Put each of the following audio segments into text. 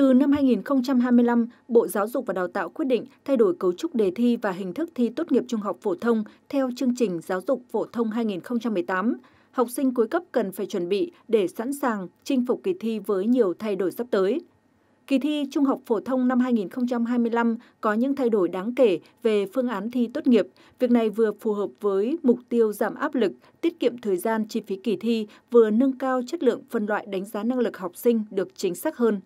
Từ năm 2025, Bộ Giáo dục và Đào tạo quyết định thay đổi cấu trúc đề thi và hình thức thi tốt nghiệp trung học phổ thông theo chương trình Giáo dục phổ thông 2018. Học sinh cuối cấp cần phải chuẩn bị để sẵn sàng chinh phục kỳ thi với nhiều thay đổi sắp tới. Kỳ thi Trung học phổ thông năm 2025 có những thay đổi đáng kể về phương án thi tốt nghiệp. Việc này vừa phù hợp với mục tiêu giảm áp lực, tiết kiệm thời gian chi phí kỳ thi, vừa nâng cao chất lượng phân loại đánh giá năng lực học sinh được chính xác hơn.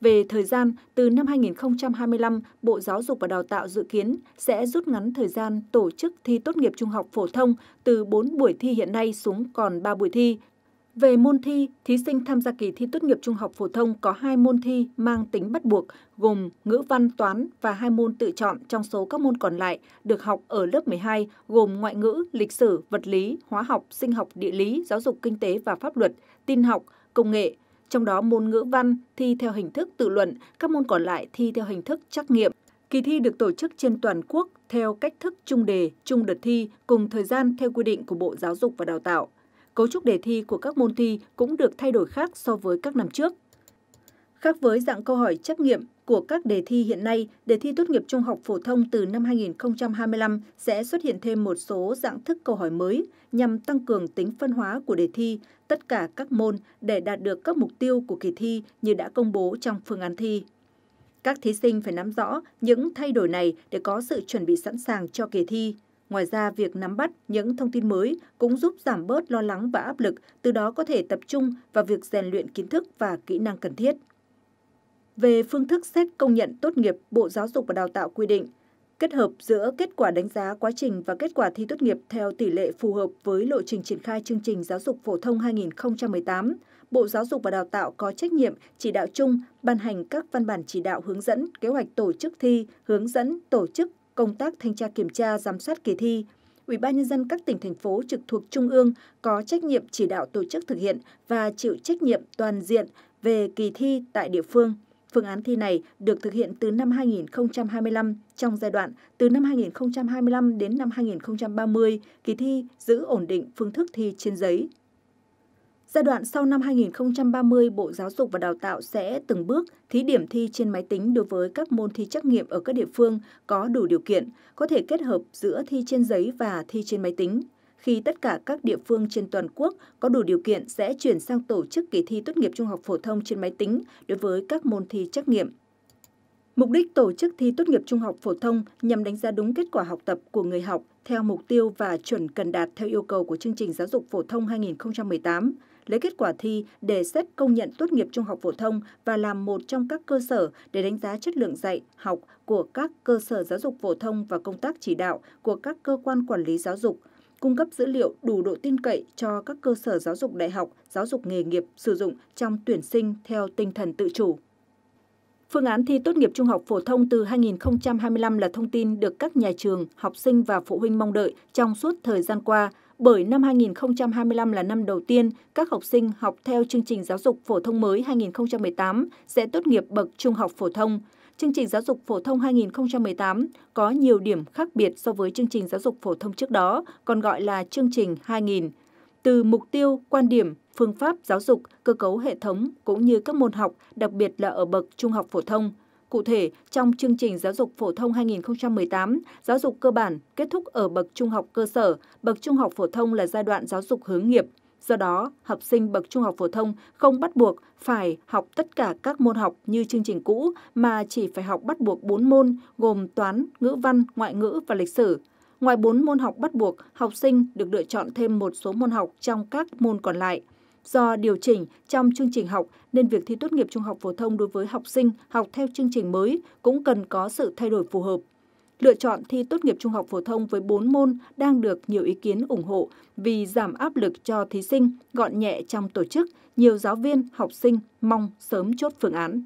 Về thời gian, từ năm 2025, Bộ Giáo dục và Đào tạo dự kiến sẽ rút ngắn thời gian tổ chức thi tốt nghiệp trung học phổ thông từ 4 buổi thi hiện nay xuống còn 3 buổi thi. Về môn thi, thí sinh tham gia kỳ thi tốt nghiệp trung học phổ thông có 2 môn thi mang tính bắt buộc, gồm ngữ văn toán và hai môn tự chọn trong số các môn còn lại được học ở lớp 12, gồm ngoại ngữ, lịch sử, vật lý, hóa học, sinh học, địa lý, giáo dục kinh tế và pháp luật, tin học, công nghệ. Trong đó môn ngữ văn thi theo hình thức tự luận, các môn còn lại thi theo hình thức trắc nghiệm. Kỳ thi được tổ chức trên toàn quốc theo cách thức chung đề, chung đợt thi cùng thời gian theo quy định của Bộ Giáo dục và Đào tạo. Cấu trúc đề thi của các môn thi cũng được thay đổi khác so với các năm trước. Khác với dạng câu hỏi trắc nghiệm của các đề thi hiện nay, đề thi tốt nghiệp trung học phổ thông từ năm 2025 sẽ xuất hiện thêm một số dạng thức câu hỏi mới nhằm tăng cường tính phân hóa của đề thi, tất cả các môn để đạt được các mục tiêu của kỳ thi như đã công bố trong phương án thi. Các thí sinh phải nắm rõ những thay đổi này để có sự chuẩn bị sẵn sàng cho kỳ thi. Ngoài ra, việc nắm bắt những thông tin mới cũng giúp giảm bớt lo lắng và áp lực, từ đó có thể tập trung vào việc rèn luyện kiến thức và kỹ năng cần thiết về phương thức xét công nhận tốt nghiệp Bộ Giáo dục và Đào tạo quy định, kết hợp giữa kết quả đánh giá quá trình và kết quả thi tốt nghiệp theo tỷ lệ phù hợp với lộ trình triển khai chương trình giáo dục phổ thông 2018, Bộ Giáo dục và Đào tạo có trách nhiệm chỉ đạo chung ban hành các văn bản chỉ đạo hướng dẫn, kế hoạch tổ chức thi, hướng dẫn tổ chức công tác thanh tra kiểm tra giám sát kỳ thi. Ủy ban nhân dân các tỉnh thành phố trực thuộc trung ương có trách nhiệm chỉ đạo tổ chức thực hiện và chịu trách nhiệm toàn diện về kỳ thi tại địa phương. Phương án thi này được thực hiện từ năm 2025 trong giai đoạn từ năm 2025 đến năm 2030, kỳ thi giữ ổn định phương thức thi trên giấy. Giai đoạn sau năm 2030, Bộ Giáo dục và Đào tạo sẽ từng bước thí điểm thi trên máy tính đối với các môn thi trắc nghiệm ở các địa phương có đủ điều kiện, có thể kết hợp giữa thi trên giấy và thi trên máy tính khi tất cả các địa phương trên toàn quốc có đủ điều kiện sẽ chuyển sang tổ chức kỳ thi tốt nghiệp trung học phổ thông trên máy tính đối với các môn thi trắc nghiệm. Mục đích tổ chức thi tốt nghiệp trung học phổ thông nhằm đánh giá đúng kết quả học tập của người học theo mục tiêu và chuẩn cần đạt theo yêu cầu của chương trình giáo dục phổ thông 2018, lấy kết quả thi để xét công nhận tốt nghiệp trung học phổ thông và làm một trong các cơ sở để đánh giá chất lượng dạy, học của các cơ sở giáo dục phổ thông và công tác chỉ đạo của các cơ quan quản lý giáo dục, cung cấp dữ liệu đủ độ tin cậy cho các cơ sở giáo dục đại học, giáo dục nghề nghiệp sử dụng trong tuyển sinh theo tinh thần tự chủ. Phương án thi tốt nghiệp trung học phổ thông từ 2025 là thông tin được các nhà trường, học sinh và phụ huynh mong đợi trong suốt thời gian qua, bởi năm 2025 là năm đầu tiên các học sinh học theo chương trình giáo dục phổ thông mới 2018 sẽ tốt nghiệp bậc trung học phổ thông chương trình giáo dục phổ thông 2018 có nhiều điểm khác biệt so với chương trình giáo dục phổ thông trước đó, còn gọi là chương trình 2000. Từ mục tiêu, quan điểm, phương pháp giáo dục, cơ cấu hệ thống cũng như các môn học, đặc biệt là ở bậc trung học phổ thông. Cụ thể, trong chương trình giáo dục phổ thông 2018, giáo dục cơ bản kết thúc ở bậc trung học cơ sở, bậc trung học phổ thông là giai đoạn giáo dục hướng nghiệp – Do đó, học sinh bậc trung học phổ thông không bắt buộc phải học tất cả các môn học như chương trình cũ mà chỉ phải học bắt buộc 4 môn gồm toán, ngữ văn, ngoại ngữ và lịch sử. Ngoài 4 môn học bắt buộc, học sinh được lựa chọn thêm một số môn học trong các môn còn lại. Do điều chỉnh trong chương trình học nên việc thi tốt nghiệp trung học phổ thông đối với học sinh học theo chương trình mới cũng cần có sự thay đổi phù hợp lựa chọn thi tốt nghiệp trung học phổ thông với 4 môn đang được nhiều ý kiến ủng hộ vì giảm áp lực cho thí sinh, gọn nhẹ trong tổ chức, nhiều giáo viên, học sinh mong sớm chốt phương án.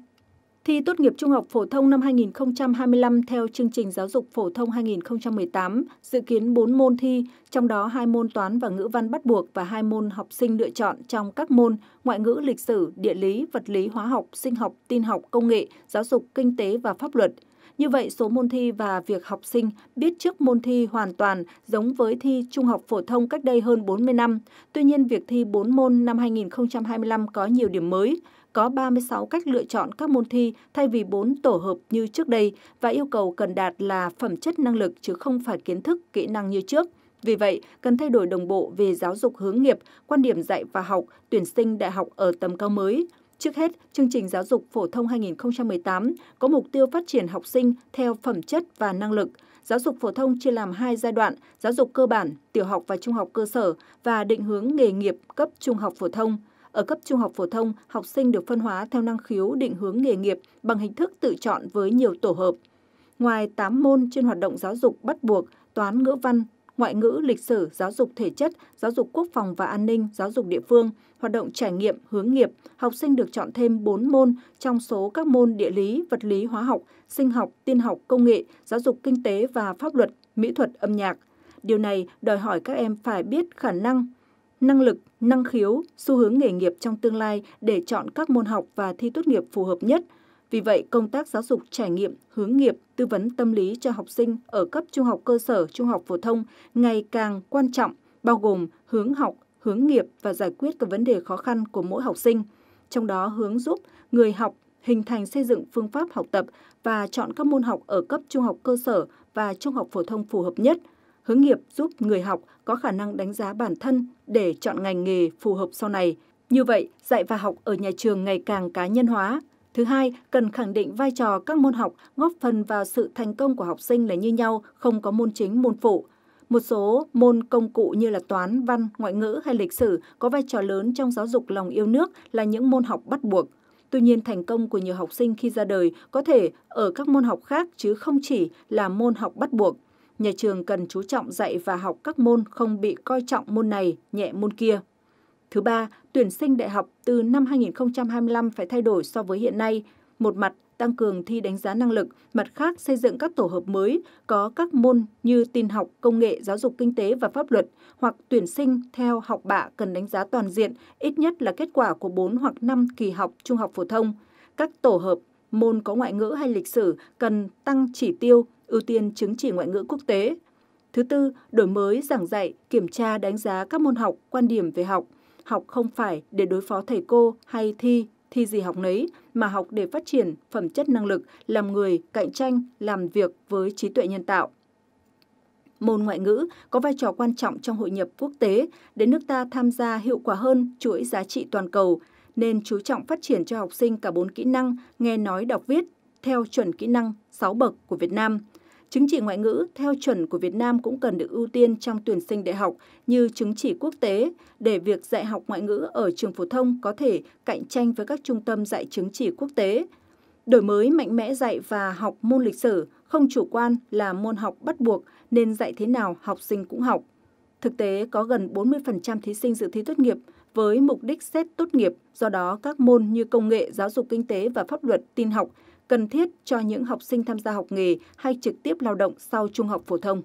Thi tốt nghiệp trung học phổ thông năm 2025 theo chương trình giáo dục phổ thông 2018 dự kiến 4 môn thi, trong đó hai môn toán và ngữ văn bắt buộc và hai môn học sinh lựa chọn trong các môn ngoại ngữ, lịch sử, địa lý, vật lý, hóa học, sinh học, tin học, công nghệ, giáo dục, kinh tế và pháp luật – như vậy, số môn thi và việc học sinh biết trước môn thi hoàn toàn giống với thi trung học phổ thông cách đây hơn 40 năm. Tuy nhiên, việc thi 4 môn năm 2025 có nhiều điểm mới có 36 cách lựa chọn các môn thi thay vì 4 tổ hợp như trước đây và yêu cầu cần đạt là phẩm chất năng lực chứ không phải kiến thức, kỹ năng như trước. Vì vậy, cần thay đổi đồng bộ về giáo dục hướng nghiệp, quan điểm dạy và học, tuyển sinh đại học ở tầm cao mới. Trước hết, chương trình giáo dục phổ thông 2018 có mục tiêu phát triển học sinh theo phẩm chất và năng lực. Giáo dục phổ thông chia làm hai giai đoạn, giáo dục cơ bản, tiểu học và trung học cơ sở và định hướng nghề nghiệp cấp trung học phổ thông. Ở cấp trung học phổ thông, học sinh được phân hóa theo năng khiếu định hướng nghề nghiệp bằng hình thức tự chọn với nhiều tổ hợp. Ngoài 8 môn trên hoạt động giáo dục bắt buộc, toán ngữ văn, ngoại ngữ, lịch sử, giáo dục thể chất, giáo dục quốc phòng và an ninh, giáo dục địa phương, hoạt động trải nghiệm, hướng nghiệp, học sinh được chọn thêm 4 môn trong số các môn địa lý, vật lý, hóa học, sinh học, tiên học, công nghệ, giáo dục kinh tế và pháp luật, mỹ thuật, âm nhạc. Điều này đòi hỏi các em phải biết khả năng, năng lực, năng khiếu, xu hướng nghề nghiệp trong tương lai để chọn các môn học và thi tốt nghiệp phù hợp nhất – vì vậy, công tác giáo dục trải nghiệm, hướng nghiệp, tư vấn tâm lý cho học sinh ở cấp trung học cơ sở, trung học phổ thông ngày càng quan trọng, bao gồm hướng học, hướng nghiệp và giải quyết các vấn đề khó khăn của mỗi học sinh. Trong đó hướng giúp người học hình thành xây dựng phương pháp học tập và chọn các môn học ở cấp trung học cơ sở và trung học phổ thông phù hợp nhất. Hướng nghiệp giúp người học có khả năng đánh giá bản thân để chọn ngành nghề phù hợp sau này. Như vậy, dạy và học ở nhà trường ngày càng cá nhân hóa, Thứ hai, cần khẳng định vai trò các môn học góp phần vào sự thành công của học sinh là như nhau, không có môn chính, môn phụ. Một số môn công cụ như là toán, văn, ngoại ngữ hay lịch sử có vai trò lớn trong giáo dục lòng yêu nước là những môn học bắt buộc. Tuy nhiên, thành công của nhiều học sinh khi ra đời có thể ở các môn học khác chứ không chỉ là môn học bắt buộc. Nhà trường cần chú trọng dạy và học các môn không bị coi trọng môn này, nhẹ môn kia. Thứ ba, tuyển sinh đại học từ năm 2025 phải thay đổi so với hiện nay. Một mặt tăng cường thi đánh giá năng lực, mặt khác xây dựng các tổ hợp mới có các môn như tin học, công nghệ, giáo dục kinh tế và pháp luật hoặc tuyển sinh theo học bạ cần đánh giá toàn diện, ít nhất là kết quả của 4 hoặc 5 kỳ học trung học phổ thông. Các tổ hợp môn có ngoại ngữ hay lịch sử cần tăng chỉ tiêu, ưu tiên chứng chỉ ngoại ngữ quốc tế. Thứ tư, đổi mới giảng dạy, kiểm tra đánh giá các môn học, quan điểm về học – học không phải để đối phó thầy cô hay thi, thi gì học nấy, mà học để phát triển phẩm chất năng lực, làm người, cạnh tranh, làm việc với trí tuệ nhân tạo. Môn ngoại ngữ có vai trò quan trọng trong hội nhập quốc tế để nước ta tham gia hiệu quả hơn chuỗi giá trị toàn cầu, nên chú trọng phát triển cho học sinh cả bốn kỹ năng nghe nói đọc viết theo chuẩn kỹ năng 6 bậc của Việt Nam – Chứng chỉ ngoại ngữ theo chuẩn của Việt Nam cũng cần được ưu tiên trong tuyển sinh đại học như chứng chỉ quốc tế để việc dạy học ngoại ngữ ở trường phổ thông có thể cạnh tranh với các trung tâm dạy chứng chỉ quốc tế. Đổi mới mạnh mẽ dạy và học môn lịch sử, không chủ quan là môn học bắt buộc nên dạy thế nào học sinh cũng học. Thực tế có gần 40% thí sinh dự thi tốt nghiệp với mục đích xét tốt nghiệp, do đó các môn như công nghệ, giáo dục kinh tế và pháp luật tin học cần thiết cho những học sinh tham gia học nghề hay trực tiếp lao động sau trung học phổ thông